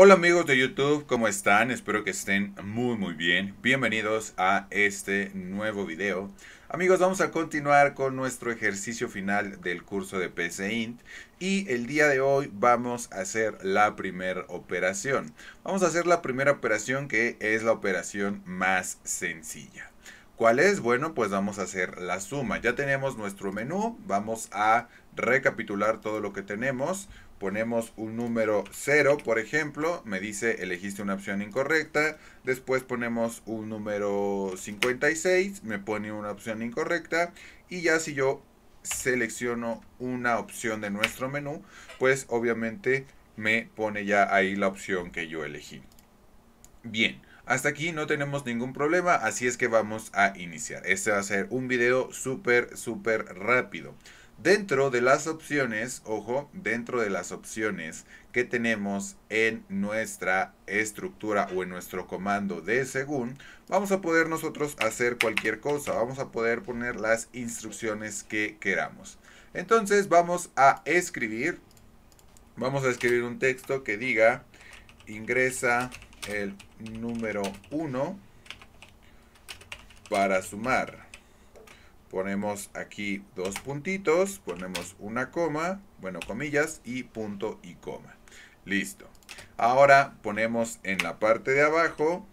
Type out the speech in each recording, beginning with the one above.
Hola amigos de YouTube, ¿cómo están? Espero que estén muy muy bien. Bienvenidos a este nuevo video. Amigos, vamos a continuar con nuestro ejercicio final del curso de PCINT y el día de hoy vamos a hacer la primera operación. Vamos a hacer la primera operación que es la operación más sencilla. ¿Cuál es? Bueno, pues vamos a hacer la suma. Ya tenemos nuestro menú, vamos a recapitular todo lo que tenemos. Ponemos un número 0, por ejemplo, me dice elegiste una opción incorrecta. Después ponemos un número 56, me pone una opción incorrecta. Y ya si yo selecciono una opción de nuestro menú, pues obviamente me pone ya ahí la opción que yo elegí. Bien, hasta aquí no tenemos ningún problema, así es que vamos a iniciar. Este va a ser un video súper, súper rápido. Dentro de las opciones, ojo, dentro de las opciones que tenemos en nuestra estructura o en nuestro comando de según, vamos a poder nosotros hacer cualquier cosa, vamos a poder poner las instrucciones que queramos. Entonces vamos a escribir, vamos a escribir un texto que diga ingresa el número 1 para sumar ponemos aquí dos puntitos, ponemos una coma, bueno, comillas, y punto y coma. Listo. Ahora ponemos en la parte de abajo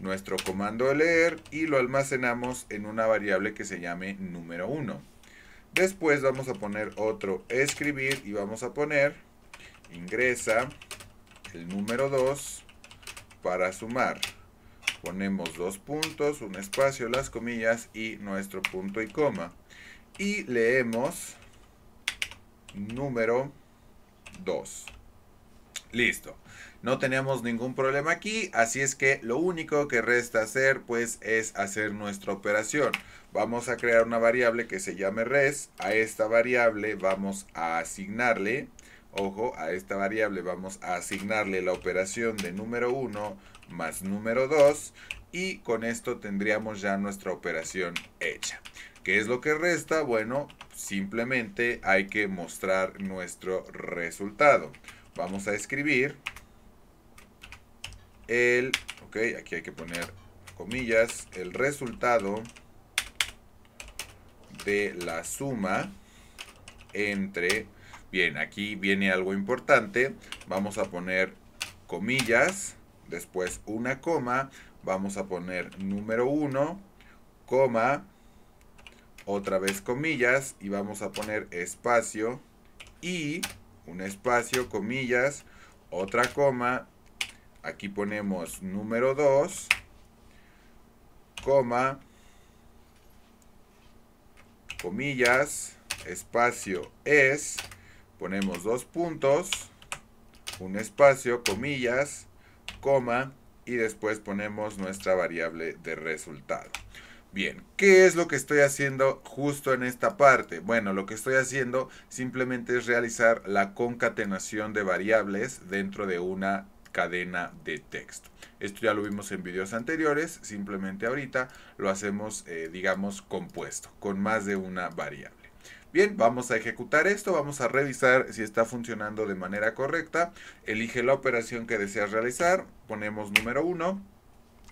nuestro comando leer y lo almacenamos en una variable que se llame número 1. Después vamos a poner otro escribir y vamos a poner ingresa el número 2 para sumar ponemos dos puntos, un espacio, las comillas y nuestro punto y coma. Y leemos número 2. Listo. No tenemos ningún problema aquí, así es que lo único que resta hacer pues es hacer nuestra operación. Vamos a crear una variable que se llame res. A esta variable vamos a asignarle Ojo, a esta variable vamos a asignarle la operación de número 1 más número 2 y con esto tendríamos ya nuestra operación hecha. ¿Qué es lo que resta? Bueno, simplemente hay que mostrar nuestro resultado. Vamos a escribir el, ok, aquí hay que poner comillas, el resultado de la suma entre Bien, aquí viene algo importante. Vamos a poner comillas, después una coma, vamos a poner número 1, coma, otra vez comillas y vamos a poner espacio y un espacio, comillas, otra coma, aquí ponemos número 2, coma, comillas, espacio es ponemos dos puntos, un espacio, comillas, coma, y después ponemos nuestra variable de resultado. Bien, ¿qué es lo que estoy haciendo justo en esta parte? Bueno, lo que estoy haciendo simplemente es realizar la concatenación de variables dentro de una cadena de texto. Esto ya lo vimos en videos anteriores, simplemente ahorita lo hacemos, eh, digamos, compuesto, con más de una variable. Bien, vamos a ejecutar esto, vamos a revisar si está funcionando de manera correcta. Elige la operación que deseas realizar, ponemos número 1.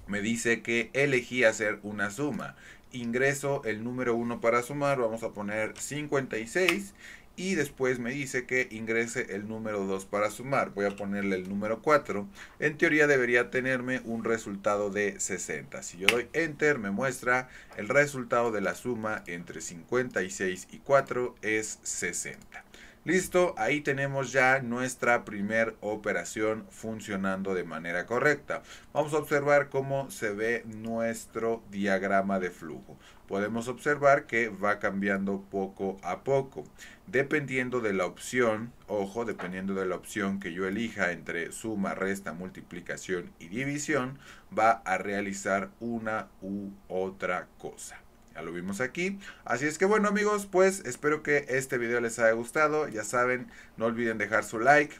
Me dice que elegí hacer una suma ingreso el número 1 para sumar, vamos a poner 56 y después me dice que ingrese el número 2 para sumar. Voy a ponerle el número 4. En teoría debería tenerme un resultado de 60. Si yo doy enter me muestra el resultado de la suma entre 56 y 4 es 60. Listo, ahí tenemos ya nuestra primera operación funcionando de manera correcta. Vamos a observar cómo se ve nuestro diagrama de flujo. Podemos observar que va cambiando poco a poco. Dependiendo de la opción, ojo, dependiendo de la opción que yo elija entre suma, resta, multiplicación y división, va a realizar una u otra cosa lo vimos aquí. Así es que bueno amigos, pues espero que este video les haya gustado. Ya saben, no olviden dejar su like.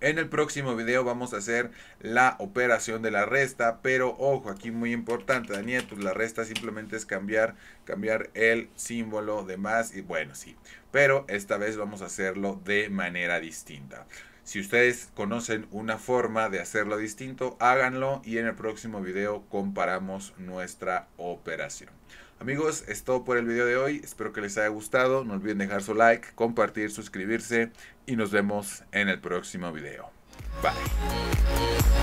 En el próximo video vamos a hacer la operación de la resta, pero ojo, aquí muy importante, Daniel, pues, la resta simplemente es cambiar, cambiar el símbolo de más y bueno, sí, pero esta vez vamos a hacerlo de manera distinta. Si ustedes conocen una forma de hacerlo distinto, háganlo y en el próximo video comparamos nuestra operación. Amigos, es todo por el video de hoy. Espero que les haya gustado. No olviden dejar su like, compartir, suscribirse y nos vemos en el próximo video. Bye.